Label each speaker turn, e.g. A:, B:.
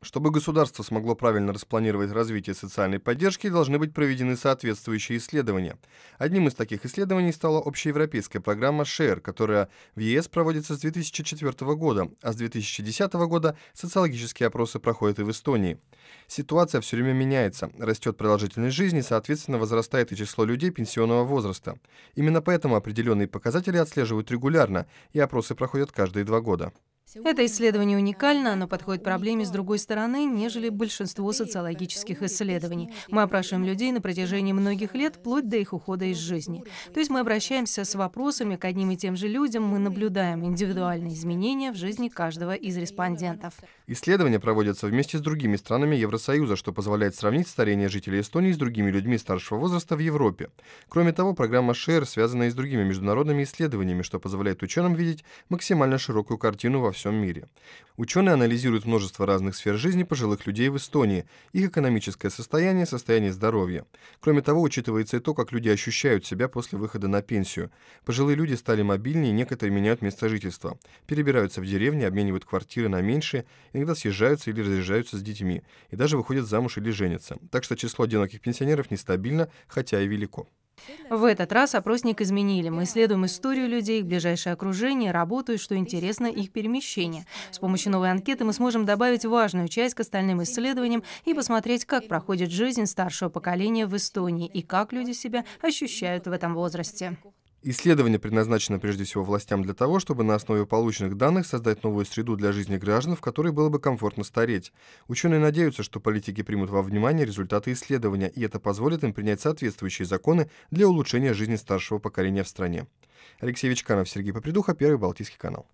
A: Чтобы государство смогло правильно распланировать развитие социальной поддержки, должны быть проведены соответствующие исследования. Одним из таких исследований стала общеевропейская программа SHARE, которая в ЕС проводится с 2004 года, а с 2010 года социологические опросы проходят и в Эстонии. Ситуация все время меняется, растет продолжительность жизни, соответственно, возрастает и число людей пенсионного возраста. Именно поэтому определенные показатели отслеживают регулярно, и опросы проходят каждые два года.
B: Это исследование уникально, оно подходит проблеме с другой стороны, нежели большинство социологических исследований. Мы опрашиваем людей на протяжении многих лет, вплоть до их ухода из жизни. То есть мы обращаемся с вопросами к одним и тем же людям, мы наблюдаем индивидуальные изменения в жизни каждого из респондентов.
A: Исследования проводятся вместе с другими странами Евросоюза, что позволяет сравнить старение жителей Эстонии с другими людьми старшего возраста в Европе. Кроме того, программа Share связана и с другими международными исследованиями, что позволяет ученым видеть максимально широкую картину во всем всем мире. Ученые анализируют множество разных сфер жизни пожилых людей в Эстонии, их экономическое состояние, состояние здоровья. Кроме того, учитывается и то, как люди ощущают себя после выхода на пенсию. Пожилые люди стали мобильнее, некоторые меняют место жительства. Перебираются в деревни, обменивают квартиры на меньшие, иногда съезжаются или разъезжаются с детьми, и даже выходят замуж или женятся. Так что число одиноких пенсионеров нестабильно, хотя и велико.
B: В этот раз опросник изменили. Мы исследуем историю людей, их ближайшее окружение, работу и, что интересно, их перемещение. С помощью новой анкеты мы сможем добавить важную часть к остальным исследованиям и посмотреть, как проходит жизнь старшего поколения в Эстонии и как люди себя ощущают в этом возрасте.
A: Исследование предназначено прежде всего властям для того, чтобы на основе полученных данных создать новую среду для жизни граждан, в которой было бы комфортно стареть. Ученые надеются, что политики примут во внимание результаты исследования, и это позволит им принять соответствующие законы для улучшения жизни старшего поколения в стране. Алексей Вичканов, Сергей Попридуха, Первый Балтийский канал.